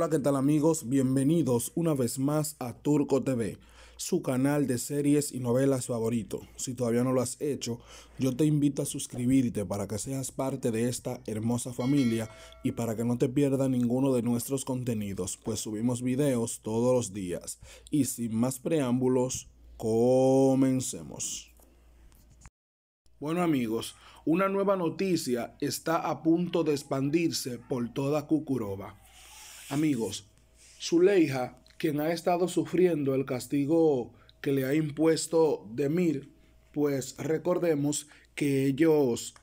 Hola, ¿qué tal amigos? Bienvenidos una vez más a Turco TV, su canal de series y novelas favorito. Si todavía no lo has hecho, yo te invito a suscribirte para que seas parte de esta hermosa familia y para que no te pierdas ninguno de nuestros contenidos, pues subimos videos todos los días. Y sin más preámbulos, comencemos. Bueno amigos, una nueva noticia está a punto de expandirse por toda Cucuroba Amigos, Zuleija, quien ha estado sufriendo el castigo que le ha impuesto Demir, pues recordemos que ellos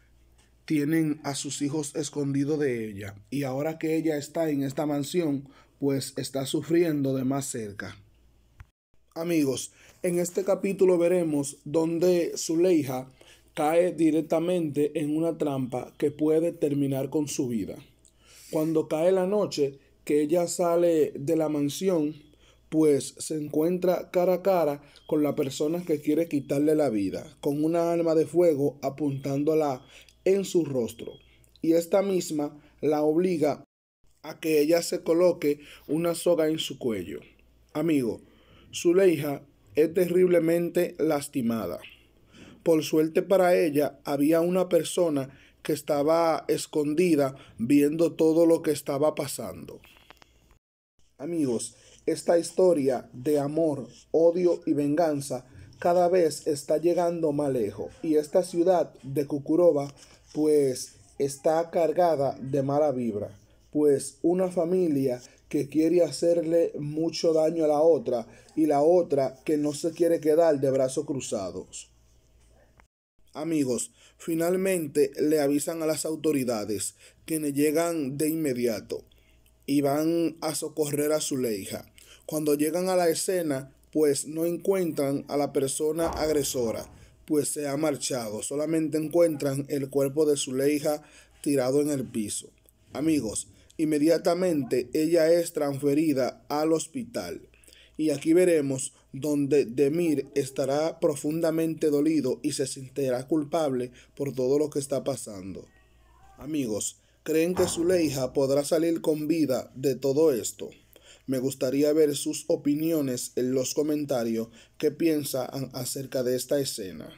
tienen a sus hijos escondidos de ella y ahora que ella está en esta mansión, pues está sufriendo de más cerca. Amigos, en este capítulo veremos donde Zuleija cae directamente en una trampa que puede terminar con su vida. Cuando cae la noche, que ella sale de la mansión, pues se encuentra cara a cara con la persona que quiere quitarle la vida, con una arma de fuego apuntándola en su rostro. Y esta misma la obliga a que ella se coloque una soga en su cuello. Amigo, su leija es terriblemente lastimada. Por suerte para ella, había una persona que estaba escondida viendo todo lo que estaba pasando. Amigos, esta historia de amor, odio y venganza cada vez está llegando más lejos y esta ciudad de Cucuroba pues está cargada de mala vibra, pues una familia que quiere hacerle mucho daño a la otra y la otra que no se quiere quedar de brazos cruzados amigos finalmente le avisan a las autoridades, quienes llegan de inmediato y van a socorrer a su leija. Cuando llegan a la escena, pues no encuentran a la persona agresora, pues se ha marchado. Solamente encuentran el cuerpo de su leija tirado en el piso. Amigos, inmediatamente ella es transferida al hospital y aquí veremos donde Demir estará profundamente dolido y se sentirá culpable por todo lo que está pasando. Amigos, ¿creen que leija podrá salir con vida de todo esto? Me gustaría ver sus opiniones en los comentarios que piensan acerca de esta escena.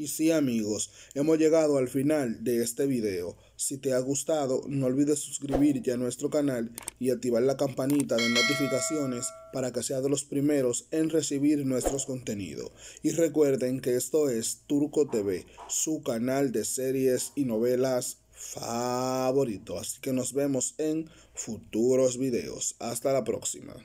Y sí amigos, hemos llegado al final de este video. Si te ha gustado, no olvides suscribirte a nuestro canal y activar la campanita de notificaciones para que seas de los primeros en recibir nuestros contenidos. Y recuerden que esto es Turco TV, su canal de series y novelas favorito. Así que nos vemos en futuros videos. Hasta la próxima.